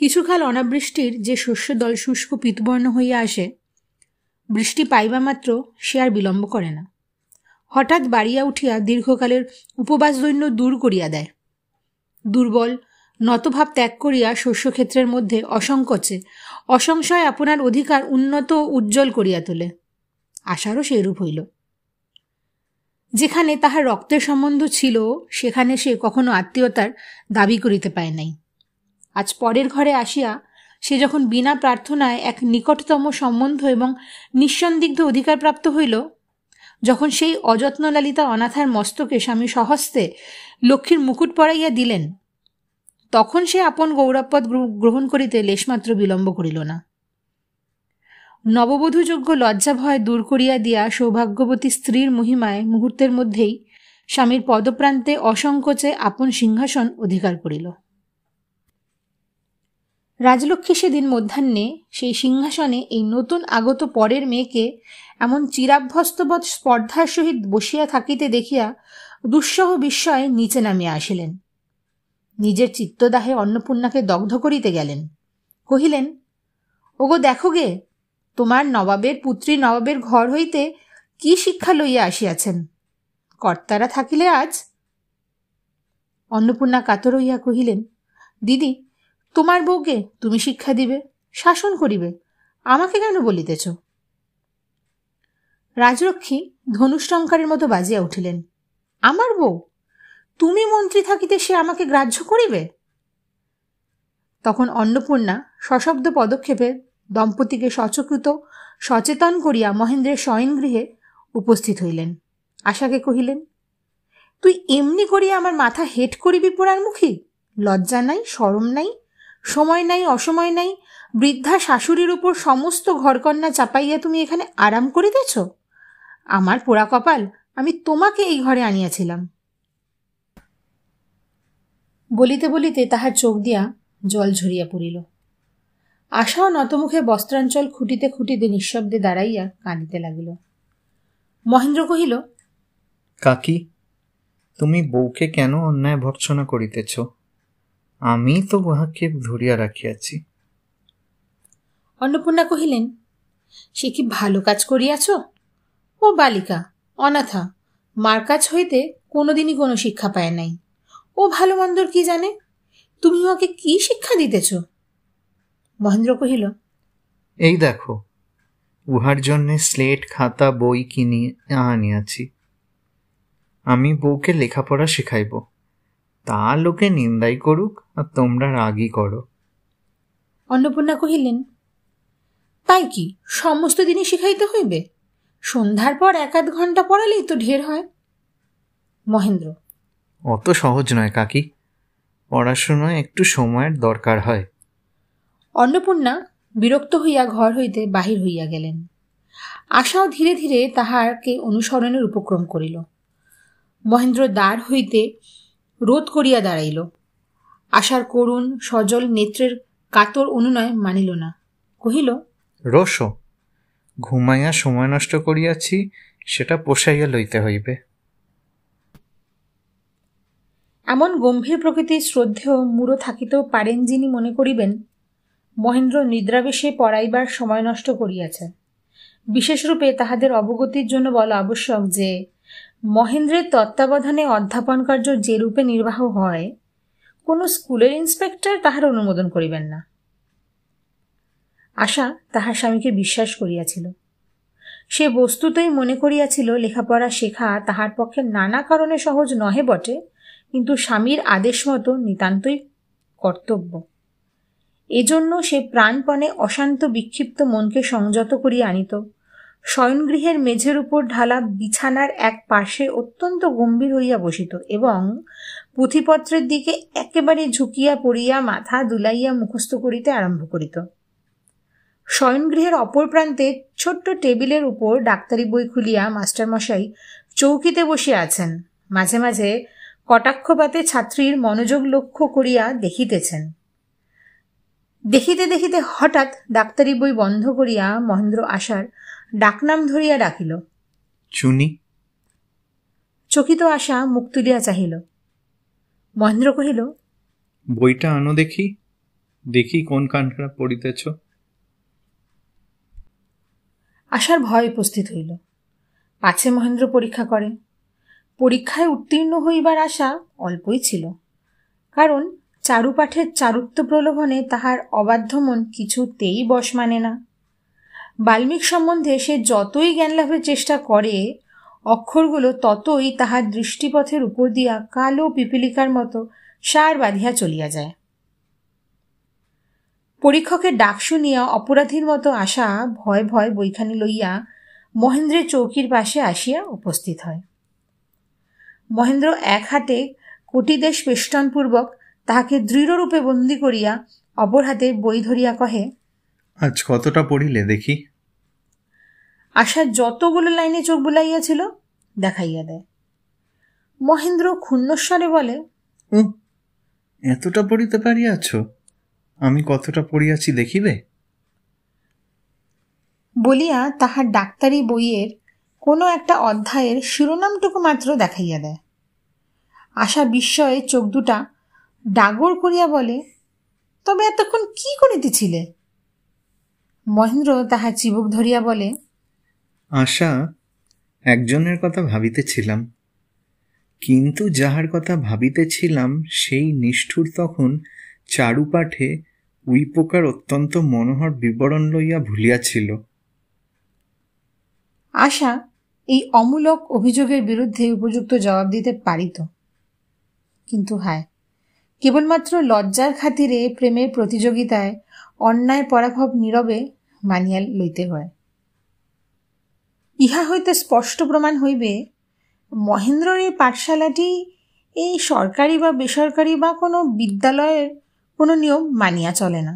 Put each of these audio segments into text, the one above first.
কিছুকাল অনাবৃষ্টির যে শস্য দল শুষ্ক পিতবর্ণ হইয়া আসে বৃষ্টি পাইবা মাত্র সে আর বিলম্ব করে না হঠাৎ বাড়িয়া উঠিয়া দীর্ঘকালের উপবাস দৈন্য দূর করিয়া দেয় দুর্বল নতভাব ত্যাগ করিয়া শস্যক্ষেত্রের মধ্যে অসংকোচে অসংশয় আপনার অধিকার উন্নত ও উজ্জ্বল করিয়া তোলে আশারও সেরূপ হইল যেখানে তাহার রক্তের সম্বন্ধ ছিল সেখানে সে কখনো আত্মীয়তার দাবি করিতে পায় নাই আজ পরের ঘরে আসিয়া সে যখন বিনা প্রার্থনায় এক নিকটতম সম্বন্ধ এবং নিঃসন্দিগ্ধ অধিকার প্রাপ্ত হইল যখন সেই লালিতা অনাথার মস্তকে স্বামী সহস্তে লক্ষ্মীর মুকুট পরাইয়া দিলেন তখন সে আপন গৌরবপদ গ্রহণ করিতে লেশমাত্র বিলম্ব করিল না নববধূযোগ্য লজ্জা ভয় দূর করিয়া দিয়া সৌভাগ্যবতী স্ত্রীর মহিমায় মুহূর্তের মধ্যেই স্বামীর পদপ্রান্তে অসংকোচে আপন সিংহাসন অধিকার করিল রাজলক্ষ্মী সেদিন মধ্যাহ্নে সেই সিংহাসনে এই নতুন আগত পরের মেয়েকে এমন চিরাভ্যস্তবৎ স্পর্ধার সহিত বসিয়া থাকিতে দেখিয়া দুঃসহ বিস্ময়ে নিচে নামিয়া আসিলেন নিজের চিত্তদাহে অন্নপূর্ণাকে দগ্ধ করিতে গেলেন কহিলেন ওগো দেখো গে তোমার নবাবের পুত্রী নবাবের ঘর হইতে কি শিক্ষা লইয়া আসিয়াছেন কর্তারা থাকিলে আজ অন্নপূর্ণা কাতর হইয়া কহিলেন দিদি তোমার বউকে তুমি শিক্ষা দিবে শাসন করিবে আমাকে কেন বলিতেছ রাজলক্ষ্মী ধনুষ্টঙ্কারের মতো বাজিয়া উঠিলেন আমার বউ তুমি মন্ত্রী থাকিতে সে আমাকে গ্রাহ্য করিবে তখন অন্নপূর্ণা সশব্দ পদক্ষেপে দম্পতিকে সচকৃত সচেতন করিয়া মহেন্দ্রের শয়নগৃহে উপস্থিত হইলেন আশাকে কহিলেন তুই এমনি করিয়া আমার মাথা হেট করিবি পোড়ার মুখী লজ্জা নাই সরম নাই সময় নাই অসময় নাই বৃদ্ধা শাশুড়ির উপর সমস্ত ঘরকন্যা চাপাইয়া তুমি এখানে আরাম করিতেছ আমার পোড়া কপাল আমি তোমাকে এই ঘরে আনিয়াছিলাম বলিতে বলিতে তাহার চোখ দিয়া জল ঝরিয়া পড়িল আশাও নতমুখে বস্ত্রাঞ্চল খুঁটিতে খুঁটিতে নিঃশব্দে দাঁড়াইয়া কাঁদিতে লাগিল মহেন্দ্র কহিল কাকি তুমি বউকে কেন অন্যায় ভর্ৎসনা করিতেছ আমি তো উহাকে ধরিয়া রাখিয়াছি অন্নপূর্ণা কহিলেন সে কি ভালো কাজ করিয়াছ ও বালিকা অনাথা মার কাছ হইতে কোনোদিনই কোনো শিক্ষা পায় নাই ও ভালো মন্দর কি জানে তুমি ওকে কি শিক্ষা দিতেছ মহেন্দ্র কহিল এই দেখো উহার জন্য স্লেট খাতা বই কিনি আনিয়াছি আমি বউকে লেখাপড়া শেখাইব তা লোকে নিন্দাই করুক আর তোমরা রাগই করো অন্নপূর্ণা কহিলেন তাই কি সমস্ত দিনই শিখাইতে হইবে সন্ধ্যার পর এক আধ ঘন্টা পড়ালেই তো ঢের হয় মহেন্দ্র অত সহজ নয় কাকি পড়াশুনায় একটু সময়ের দরকার হয় অন্নপূর্ণা বিরক্ত হইয়া ঘর হইতে বাহির হইয়া গেলেন আশাও ধীরে ধীরে তাহাকে অনুসরণের উপক্রম করিল মহেন্দ্র দ্বার হইতে রোধ করিয়া দাঁড়াইল আশার করুণ সজল নেত্রের কাতর অনুনয় মানিল না কহিল রস ঘুমাইয়া সময় নষ্ট করিয়াছি সেটা পোষাইয়া লইতে হইবে এমন গম্ভীর প্রকৃতির শ্রদ্ধেয় মূঢ় থাকিতেও পারেন যিনি মনে করিবেন মহেন্দ্র নিদ্রাবেশে পড়াইবার সময় নষ্ট করিয়াছেন বিশেষরূপে তাহাদের অবগতির জন্য বলা আবশ্যক যে মহেন্দ্রের তত্ত্বাবধানে অধ্যাপন কার্য যেরূপে নির্বাহ হয় কোনো স্কুলের ইন্সপেক্টর তাহার অনুমোদন করিবেন না আশা তাহার স্বামীকে বিশ্বাস করিয়াছিল সে বস্তুতই মনে করিয়াছিল লেখাপড়া শেখা তাহার পক্ষে নানা কারণে সহজ নহে বটে কিন্তু স্বামীর আদেশ মতো নিতান্তই কর্তব্য এজন্য সে প্রাণপণে অশান্ত বিক্ষিপ্ত মনকে সংযত করিয়া আনিত শয়নগৃহের মেঝের উপর ঢালা বিছানার এক পাশে অত্যন্ত গম্ভীর হইয়া বসিত এবং পুঁথিপত্রের দিকে একেবারে ঝুঁকিয়া পড়িয়া মাথা দুলাইয়া মুখস্থ করিতে আরম্ভ করিত শয়নগৃহের অপর প্রান্তে ছোট্ট টেবিলের উপর ডাক্তারি বই খুলিয়া মাস্টারমশাই চৌকিতে বসিয়া আছেন মাঝে মাঝে কটাক্ষপাতে ছাত্রীর মনোযোগ লক্ষ্য করিয়া দেখিতেছেন দেখিতে দেখিতে হঠাৎ ডাক্তারি বই বন্ধ করিয়া মহেন্দ্র আশার ডাকনাম ধরিয়া ডাকিল চুনি চকিত আশা মুখ তুলিয়া চাহিল মহেন্দ্র কহিল বইটা আনো দেখি দেখি কোন কানটা পড়িতেছ আশার ভয় উপস্থিত হইল পাছে মহেন্দ্র পরীক্ষা করে পরীক্ষায় উত্তীর্ণ হইবার আশা অল্পই ছিল কারণ চারুপাঠের চারুত্ব প্রলোভনে তাহার অবাধ্য মন কিছুতেই বশ মানে না বাল্মিক সম্বন্ধে সে যতই জ্ঞান লাভের চেষ্টা করে অক্ষরগুলো ততই তাহার দৃষ্টিপথের উপর দিয়া কালো পিপিলিকার মতো সার বাঁধিয়া চলিয়া যায় পরীক্ষকের ডাক শুনিয়া অপরাধীর মতো আসা ভয় ভয় বইখানি লইয়া মহেন্দ্রের চৌকির পাশে আসিয়া উপস্থিত হয় মহেন্দ্র এক হাতে কোটিদেশ বেষ্টনপূর্বক তাহাকে দৃঢ়রূপে বন্দী করিয়া অপর হাতে বই ধরিয়া কহে আজ কতটা পড়িলে দেখি আশার যতগুলো লাইনে চোখ বুলাইয়াছিল দেখাইয়া দেয় মহেন্দ্র ক্ষুণ্ণস্বরে বলে ও এতটা পড়িতে পারিয়াছ আমি কতটা পড়িয়াছি দেখিবে বলিয়া তাহার ডাক্তারি বইয়ের কোনো একটা অধ্যায়ের শিরোনামটুকু মাত্র দেখাইয়া দেয় আশা বিস্ময়ে চোখ দুটা ডাগর করিয়া বলে তবে এতক্ষণ কি করিতেছিলে মহেন্দ্র তাহা চিবুক ধরিয়া বলে আশা একজনের কথা ভাবিতেছিলাম কিন্তু যাহার কথা ভাবিতেছিলাম সেই নিষ্ঠুর তখন চারুপাঠে উই পোকার অত্যন্ত মনোহর বিবরণ লইয়া ভুলিয়াছিল আশা এই অমূলক অভিযোগের বিরুদ্ধে উপযুক্ত জবাব দিতে পারিত কিন্তু হায় কেবলমাত্র লজ্জার খাতিরে প্রেমের প্রতিযোগিতায় অন্যায় পরাভব নীরবে মানিয়া লইতে হয় ইহা হইতে স্পষ্ট প্রমাণ হইবে মহেন্দ্রর এই পাঠশালাটি এই সরকারি বা বেসরকারি বা কোনো বিদ্যালয়ের কোনো নিয়ম মানিয়া চলে না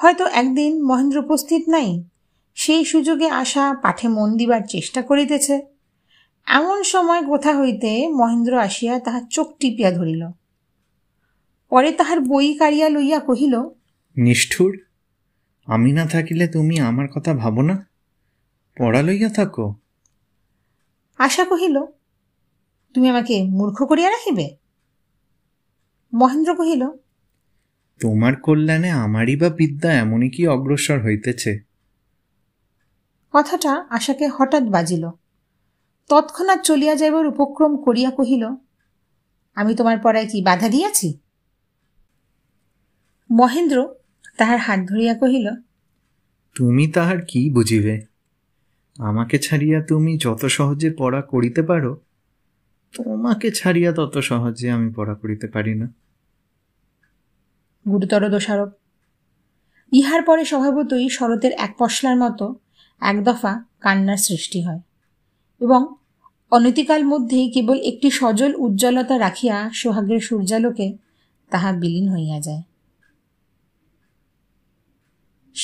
হয়তো একদিন মহেন্দ্র উপস্থিত নাই সেই সুযোগে আসা পাঠে মন দিবার চেষ্টা করিতেছে এমন সময় কোথা হইতে মহেন্দ্র আসিয়া তাহার চোখ টিপিয়া ধরিল পরে তাহার বই কাড়িয়া লইয়া কহিল নিষ্ঠুর আমি না থাকিলে তুমি আমার কথা ভাবো না পড়া লইয়া থাকো আশা কহিল তুমি আমাকে মূর্খ করিয়া রাখিবে মহেন্দ্র কহিল তোমার কল্যাণে আমারই বা বিদ্যা এমনই কি অগ্রসর হইতেছে কথাটা আশাকে হঠাৎ বাজিল তৎক্ষণাৎ চলিয়া যাইবার উপক্রম করিয়া কহিল আমি তোমার পড়ায় কি বাধা দিয়াছি মহেন্দ্র তাহার হাত ধরিয়া কহিল তুমি তাহার কি বুঝিবে আমাকে ছাড়িয়া তুমি যত সহজে পড়া করিতে পারো তোমাকে ছাড়িয়া তত সহজে আমি পড়া করিতে পারি না গুরুতর দোষারোপ ইহার পরে স্বভাবতই শরতের এক পশলার মতো এক দফা কান্নার সৃষ্টি হয় এবং অনতিকাল মধ্যেই কেবল একটি সজল উজ্জ্বলতা রাখিয়া সোহাগের সূর্যালোকে তাহা বিলীন হইয়া যায়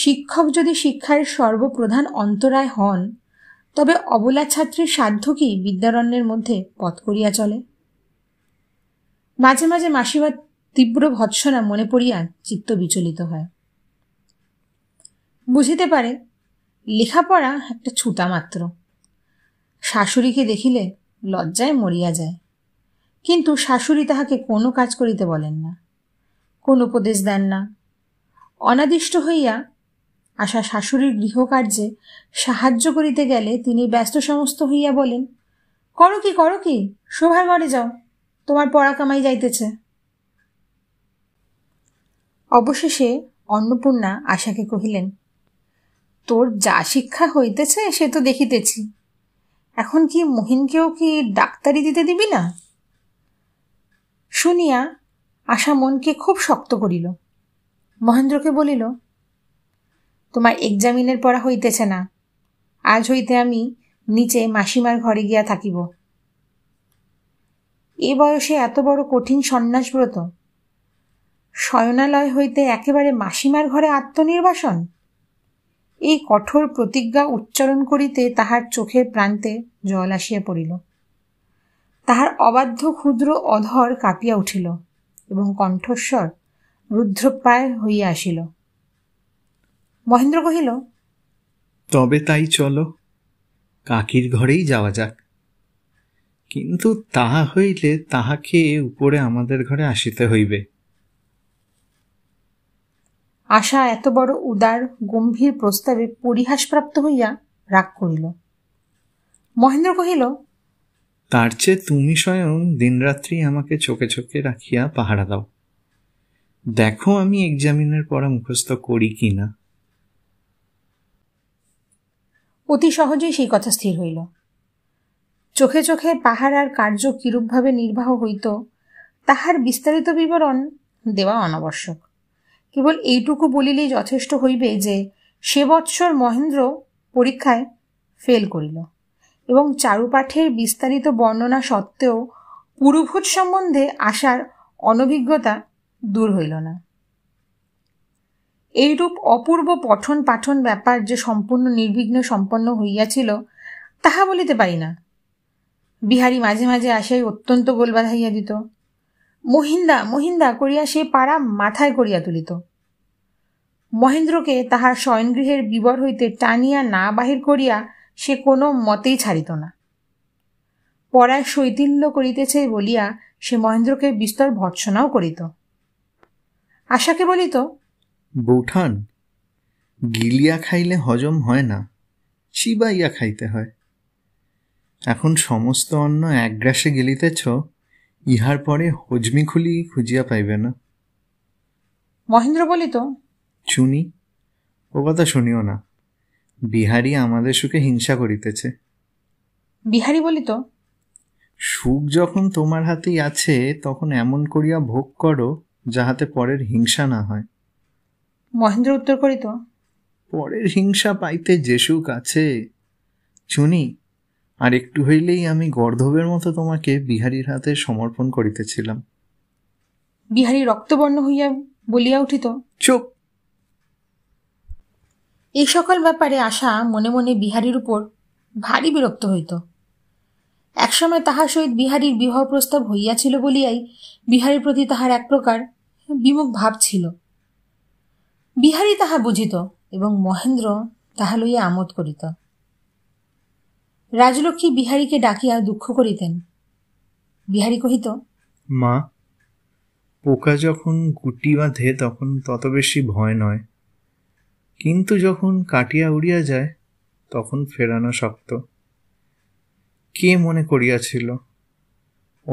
শিক্ষক যদি শিক্ষার সর্বপ্রধান অন্তরায় হন তবে অবলা ছাত্রের সাধ্য কি বিদ্যারণ্যের মধ্যে পথ করিয়া চলে মাঝে মাঝে মাসিমার তীব্র ভৎসনা মনে পড়িয়া চিত্ত বিচলিত হয় বুঝিতে পারে লেখাপড়া একটা ছুতা মাত্র শাশুড়িকে দেখিলে লজ্জায় মরিয়া যায় কিন্তু শাশুড়ি তাহাকে কোনো কাজ করিতে বলেন না কোন উপদেশ দেন না অনাদিষ্ট হইয়া আশা শাশুড়ির গৃহকার্যে সাহায্য করিতে গেলে তিনি ব্যস্ত সমস্ত হইয়া বলেন করো কি করো কি শোভার ঘরে যাও তোমার পড়া কামাই যাইতেছে অবশেষে অন্নপূর্ণা আশাকে কহিলেন তোর যা শিক্ষা হইতেছে সে তো দেখিতেছি এখন কি মহিনকেও কি ডাক্তারি দিতে দিবি না শুনিয়া আশা মনকে খুব শক্ত করিল মহেন্দ্রকে বলিল তোমার এক্সামিনের পড়া হইতেছে না আজ হইতে আমি নিচে মাসিমার ঘরে গিয়া থাকিব এ বয়সে এত বড় কঠিন সন্ন্যাসব্রত শয়নালয় হইতে একেবারে মাসিমার ঘরে আত্মনির্বাসন এই কঠোর প্রতিজ্ঞা উচ্চারণ করিতে তাহার চোখের প্রান্তে জল আসিয়া পড়িল তাহার অবাধ্য ক্ষুদ্র অধর কাঁপিয়া উঠিল এবং কণ্ঠস্বর রুদ্রপ্রায় হইয়া আসিল মহেন্দ্র কহিল তবে তাই চলো কাকির ঘরেই যাওয়া যাক কিন্তু তাহা হইলে তাহাকে উপরে আমাদের ঘরে আসিতে হইবে আশা এত বড় উদার গম্ভীর প্রস্তাবে পরিহাসপ্রাপ্ত হইয়া রাগ করিল মহেন্দ্র কহিল তার চেয়ে তুমি স্বয়ং দিনরাত্রি আমাকে চোখে চোখে রাখিয়া পাহারা দাও দেখো আমি এক্সামিনের পড়া মুখস্থ করি কি না অতি সহজেই সেই কথা স্থির হইল চোখে চোখে পাহারার কার্য কিরূপভাবে নির্বাহ হইত তাহার বিস্তারিত বিবরণ দেওয়া অনাবশ্যক কেবল এইটুকু বলিলেই যথেষ্ট হইবে যে সে বৎসর মহেন্দ্র পরীক্ষায় ফেল করিল এবং চারুপাঠের বিস্তারিত বর্ণনা সত্ত্বেও পুরুভূত সম্বন্ধে আসার অনভিজ্ঞতা দূর হইল না এইরূপ অপূর্ব পঠন পাঠন ব্যাপার যে সম্পূর্ণ নির্বিঘ্ন সম্পন্ন হইয়াছিল তাহা বলিতে পারি না বিহারী মাঝে মাঝে আসিয়াই অত্যন্ত গোল বাঁধাইয়া দিত মহিন্দা মহিন্দা করিয়া সে পাড়া মাথায় করিয়া তুলিত মহেন্দ্রকে তাহার শয়নগৃহের বিবর হইতে টানিয়া না বাহির করিয়া সে কোনো মতেই ছাড়িত না পড়ায় শৈতিল্য করিতেছে বলিয়া সে মহেন্দ্রকে বিস্তর ভৎসনাও করিত আশাকে বলিত বৌঠান গিলিয়া খাইলে হজম হয় না চিবাইয়া খাইতে হয় এখন সমস্ত অন্ন একগ্রাসে গেলিতেছ ইহার পরে হজমি খুলি খুঁজিয়া পাইবে না মহেন্দ্র বলিত চুনি ও কথা শুনিও না বিহারি আমাদের সুখে হিংসা করিতেছে বিহারি বলিত সুখ যখন তোমার হাতেই আছে তখন এমন করিয়া ভোগ করো যাহাতে পরের হিংসা না হয় মহেন্দ্র উত্তর করিত পরের হিংসা পাইতে যেসু কাছে চুনি আর একটু হইলেই আমি গর্ধবের মতো তোমাকে বিহারীর হাতে সমর্পণ করিতেছিলাম বিহারী রক্তবর্ণ হইয়া বলিয়া উঠিত চুপ এই সকল ব্যাপারে আশা মনে মনে বিহারীর উপর ভারী বিরক্ত হইত একসময় তাহার সহিত বিহারীর বিবাহ প্রস্তাব হইয়াছিল বলিয়াই বিহারীর প্রতি তাহার এক প্রকার বিমুখ ভাব ছিল বিহারী তাহা বুঝিত এবং মহেন্দ্র তাহা লইয়া আমোদ করিত রাজলক্ষ্মী বিহারীকে ডাকিয়া দুঃখ করিতেন বিহারী কহিত মা পোকা যখন গুটি বাঁধে তখন তত বেশি ভয় নয় কিন্তু যখন কাটিয়া উড়িয়া যায় তখন ফেরানো শক্ত কে মনে করিয়াছিল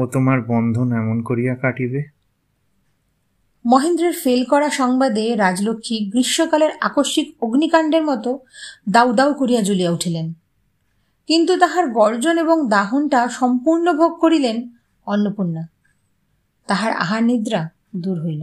ও তোমার বন্ধন এমন করিয়া কাটিবে মহেন্দ্রের ফেল করা সংবাদে রাজলক্ষ্মী গ্রীষ্মকালের আকস্মিক অগ্নিকাণ্ডের মতো দাউ দাউ করিয়া জ্বলিয়া উঠিলেন কিন্তু তাহার গর্জন এবং দাহনটা সম্পূর্ণ ভোগ করিলেন অন্নপূর্ণা তাহার আহার নিদ্রা দূর হইল